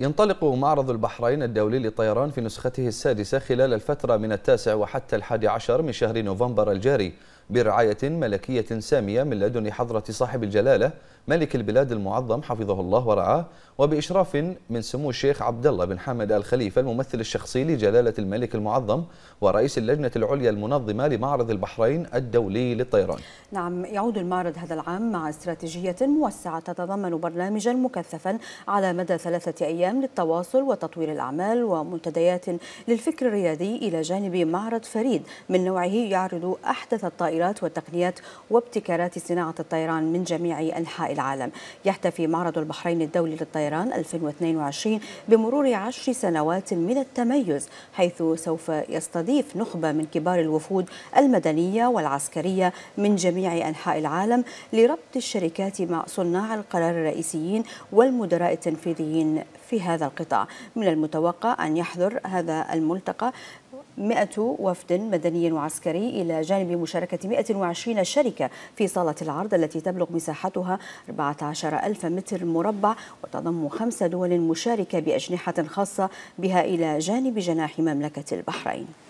ينطلق معرض البحرين الدولي للطيران في نسخته السادسة خلال الفترة من التاسع وحتى الحادي عشر من شهر نوفمبر الجاري برعاية ملكية سامية من لدن حضرة صاحب الجلالة ملك البلاد المعظم حفظه الله ورعاه وبإشراف من سمو الشيخ عبد الله بن حمد آل خليفة الممثل الشخصي لجلالة الملك المعظم ورئيس اللجنة العليا المنظمة لمعرض البحرين الدولي للطيران نعم يعود المعرض هذا العام مع استراتيجية موسعة تتضمن برنامجا مكثفا على مدى ثلاثة أيام للتواصل وتطوير الأعمال ومنتديات للفكر الريادي إلى جانب معرض فريد من نوعه يعرض أحدث الطائرات والتقنيات وابتكارات صناعة الطيران من جميع أنحاء العالم يحتفي معرض البحرين الدولي للطيران 2022 بمرور عشر سنوات من التميز حيث سوف يستضيف نخبة من كبار الوفود المدنية والعسكرية من جميع جميع أنحاء العالم لربط الشركات مع صناع القرار الرئيسيين والمدراء التنفيذيين في هذا القطاع من المتوقع أن يحضر هذا الملتقى 100 وفد مدني وعسكري إلى جانب مشاركة 120 شركة في صالة العرض التي تبلغ مساحتها 14 ألف متر مربع وتضم خمس دول مشاركة بأجنحة خاصة بها إلى جانب جناح مملكة البحرين